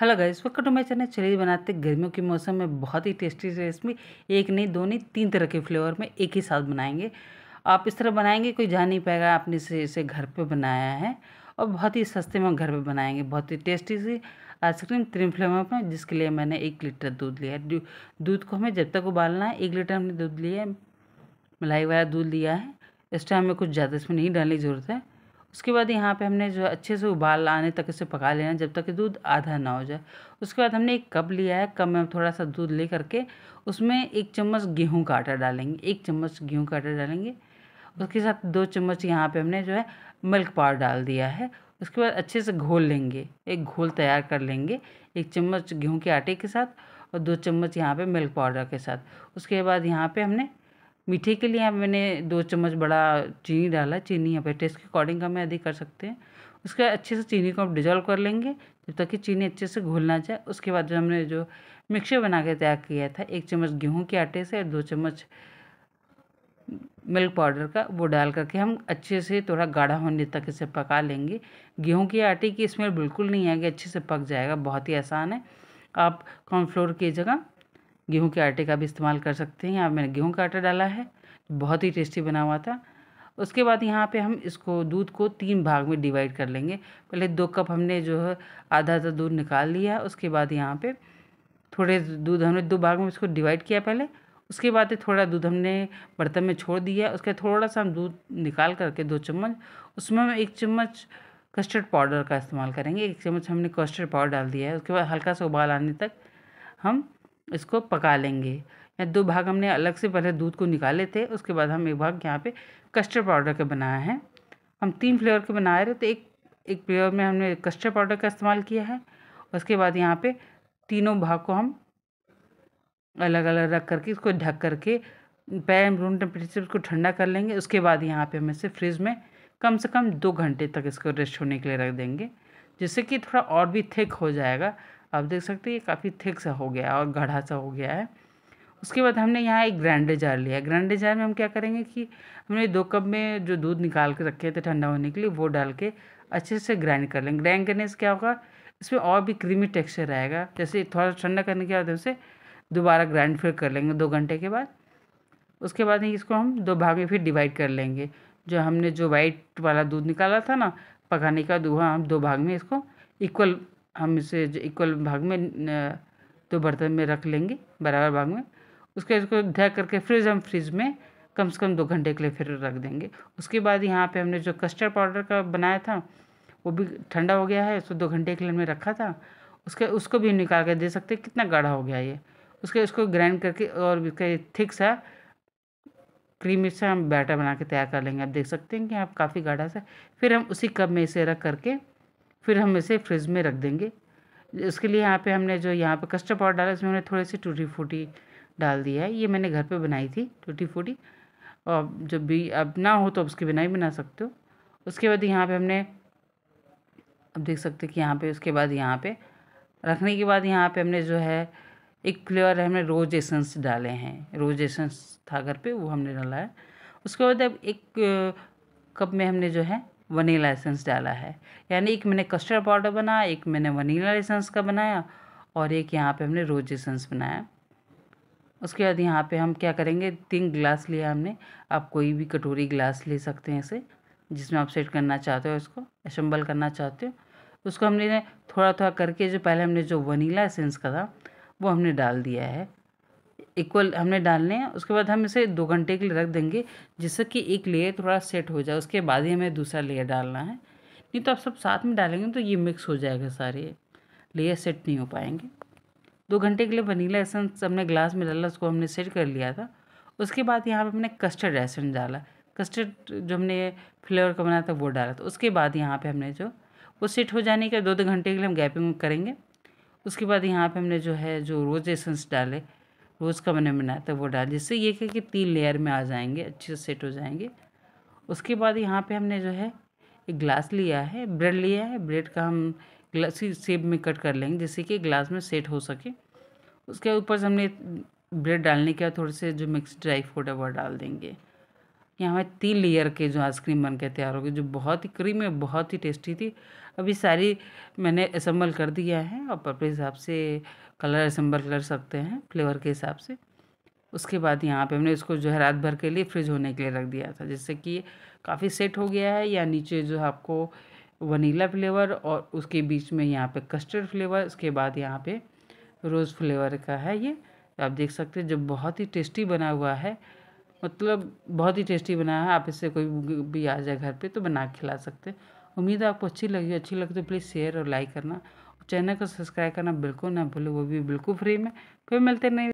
hello guys welcome to my channel चलिए बनाते गर्मियों के मौसम में बहुत ही टेस्टी रेसिपी एक नहीं दो नहीं तीन तरह के फ्लेवर में एक ही साथ बनाएंगे आप इस तरह बनाएंगे कोई जान नहीं पाएगा आपने इसे इसे घर पे बनाया है और बहुत ही सस्ते में घर पे बनाएंगे बहुत ही टेस्टी सी आइसक्रीम तीन फ्लेवर में जिसके लिए मैंने एक लीटर दूध लिया है दूध को हमें जब तक उबालना है एक लीटर हमने दूध लिया है मलाई वाला दूध लिया है इस टाइम हमें कुछ ज़्यादा इसमें नहीं डालने की ज़रूरत है उसके बाद यहाँ पे हमने जो है अच्छे से उबाल आने तक इसे पका लेना जब तक कि दूध आधा ना हो जाए उसके बाद हमने एक कप लिया है कप में हम थोड़ा सा दूध ले करके उसमें एक चम्मच गेहूँ का आटा डालेंगे एक चम्मच गेहूँ का आटा डालेंगे उसके साथ दो चम्मच यहाँ पे हमने जो है मिल्क पाउडर डाल दिया है उसके बाद अच्छे से घोल लेंगे एक घोल तैयार कर लेंगे एक चम्मच गेहूँ के आटे के साथ और दो चम्मच यहाँ पे मिल्क पाउडर के साथ उसके बाद यहाँ पे हमने मीठे के लिए यहाँ मैंने दो चम्मच बड़ा चीनी डाला चीनी यहाँ पे टेस्ट के अकॉर्डिंग कम या अधिक कर सकते हैं उसके बाद अच्छे से चीनी को आप डिजॉल्व कर लेंगे जब तक कि चीनी अच्छे से घुलना ना जाए उसके बाद जो हमने जो मिक्सचर बना के तैयार किया था एक चम्मच गेहूँ के आटे से और दो चम्मच मिल्क पाउडर का वो डाल करके हम अच्छे से थोड़ा गाढ़ा होने तक इसे पका लेंगे गेहूँ के आटे की स्मेल बिल्कुल नहीं आएगी अच्छे से पक जाएगा बहुत ही आसान है आप कॉर्नफ्लोर की जगह गेहूँ के आटे का भी इस्तेमाल कर सकते हैं यहाँ मैंने गेहूँ का आटा डाला है बहुत ही टेस्टी बना हुआ था उसके बाद यहाँ पे हम इसको दूध को तीन भाग में डिवाइड कर लेंगे पहले दो कप हमने जो है आधा आधा दूध निकाल लिया उसके बाद यहाँ पे थोड़े दूध हमने दो भाग में इसको डिवाइड किया पहले उसके बाद थोड़ा दूध हमने बर्तन में छोड़ दिया उसके बाद थोड़ा सा हम दूध निकाल करके दो चम्मच उसमें हम एक चम्मच कस्टर्ड पाउडर का इस्तेमाल करेंगे एक चम्मच हमने कस्टर्ड पाउडर डाल दिया है उसके बाद हल्का सा उबाल आने तक हम इसको पका लेंगे या दो भाग हमने अलग से पहले दूध को निकाले थे उसके बाद हम एक भाग यहाँ पे कस्टर्ड पाउडर का बनाया है हम तीन फ्लेवर के बनाए रहे तो एक एक फ्लेवर में हमने कस्टर्ड पाउडर का इस्तेमाल किया है उसके बाद यहाँ पे तीनों भाग को हम अलग अलग रख करके इसको ढक करके पैन रूम टेम्परेचर को ठंडा कर लेंगे उसके बाद यहाँ पर हम इसे फ्रिज में कम से कम दो घंटे तक इसको रेस्ट होने के लिए रख देंगे जिससे कि थोड़ा और भी थिक हो जाएगा आप देख सकते हैं ये काफ़ी थिक सा हो गया है और गाढ़ा सा हो गया है उसके बाद हमने यहाँ एक ग्रैंड जार लिया ग्रैंड जार में हम क्या करेंगे कि हमने दो कप में जो दूध निकाल के रखे थे ठंडा होने के लिए वो डाल के अच्छे से ग्राइंड कर लेंगे ग्राइंड करने से क्या होगा इसमें और भी क्रीमी टेक्सचर आएगा जैसे थोड़ा ठंडा करने के बाद उसे दोबारा ग्राइंड फिर कर लेंगे दो घंटे के बाद उसके बाद इसको हम दो भाग में फिर डिवाइड कर लेंगे जो हमने जो वाइट वाला दूध निकाला था ना पकाने का दूध हम दो भाग में इसको इक्वल हम इसे जो इक्वल भाग में दो बर्तन में रख लेंगे बराबर भाग में उसके इसको ढक करके फ्रिज हम फ्रिज में कम से कम दो घंटे के लिए फिर रख देंगे उसके बाद यहाँ पे हमने जो कस्टर्ड पाउडर का बनाया था वो भी ठंडा हो गया है उसको दो घंटे के लिए हमने रखा था उसके उसको भी निकाल कर दे सकते कितना गाढ़ा हो गया ये उसके उसको ग्राइंड करके और उसके थिक सा क्रीमी सा हम बैटर बना के तैयार कर लेंगे आप देख सकते हैं कि आप काफ़ी गाढ़ा सा फिर हम उसी कप में इसे रख करके फिर हम इसे फ्रिज में रख देंगे उसके लिए यहाँ पे हमने जो यहाँ पे कस्टर्ड पाउडर डाला इसमें हमने थोड़ी सी टूटी फूटी डाल दिया है ये मैंने घर पे बनाई थी टूटी फूटी और जब भी अब ना हो तो उसके बिना ही बना सकते हो उसके बाद यहाँ पे हमने अब देख सकते कि यहाँ पे उसके बाद यहाँ पे रखने के बाद यहाँ पे हमने जो है एक फ्लेवर हमने रोज एसेंस डाले हैं रोज एसेंस था घर पर वो हमने डाला है उसके बाद अब एक कप में हमने जो है वनीला एसेंस डाला है यानी एक मैंने कस्टर्ड पाउडर बनाया एक मैंने वनीला एसेंस का बनाया और एक यहाँ पे हमने रोज एसेंस बनाया उसके बाद यहाँ पे हम क्या करेंगे तीन ग्लास लिया हमने आप कोई भी कटोरी ग्लास ले सकते हैं इसे जिसमें आप सेट करना चाहते हो इसको असम्बल करना चाहते हो उसको हमने थोड़ा थोड़ा करके जो पहले हमने जो वनीला एसेंस का था वो हमने डाल दिया है इक्वल हमने डालने हैं उसके बाद हम इसे दो घंटे के लिए रख देंगे जिससे कि एक लेयर थोड़ा सेट हो जाए उसके बाद ही हमें दूसरा लेयर डालना है नहीं तो आप सब साथ में डालेंगे तो ये मिक्स हो जाएगा सारे लेयर सेट नहीं हो पाएंगे दो घंटे के लिए वनीला एसेंस हमने ग्लास में डाला उसको हमने सेट कर लिया था उसके बाद यहाँ पर हमने कस्टर्ड एसेंस डाला कस्टर्ड जो हमने फ्लेवर का बनाया था वो डाला था उसके बाद यहाँ पर हमने जो वो सेट हो जाने के दो दो घंटे के लिए हम गैपिंग करेंगे उसके बाद यहाँ पर हमने जो है जो रोज एसेंस डाले रोज़ का मैंने बनाया था वो डाल जिससे ये क्या कि तीन लेयर में आ जाएंगे अच्छे से सेट हो जाएंगे उसके बाद यहाँ पे हमने जो है एक ग्लास लिया है ब्रेड लिया है ब्रेड का हम ग्लासी सेप में कट कर लेंगे जिससे कि ग्लास में सेट हो सके उसके ऊपर से हमने ब्रेड डालने के बाद थोड़े से जो मिक्स ड्राई फ्रूट है वह डाल देंगे यहाँ हमें तीन लेयर के जो आइसक्रीम बन के तैयार हो गई जो बहुत ही क्रीम है बहुत ही टेस्टी थी अभी सारी मैंने असम्बल कर दिया है और अपने हिसाब से कलर असम्बल कर सकते हैं फ्लेवर के हिसाब से उसके बाद यहाँ पे हमने इसको जो है रात भर के लिए फ्रिज होने के लिए रख दिया था जिससे कि काफ़ी सेट हो गया है या नीचे जो है आपको वनीला फ्लेवर और उसके बीच में यहाँ पे कस्टर्ड फ्लेवर उसके बाद यहाँ पे रोज़ फ्लेवर का है ये तो आप देख सकते हैं जो बहुत ही टेस्टी बना हुआ है मतलब बहुत ही टेस्टी बना है आप इससे कोई भी आ जाए घर पर तो बना खिला सकते हैं उम्मीद है आपको अच्छी लगी अच्छी लगती तो प्लीज़ शेयर और लाइक करना चैनल को सब्सक्राइब करना बिल्कुल ना भूलें वो भी बिल्कुल फ्री में फिर मिलते नहीं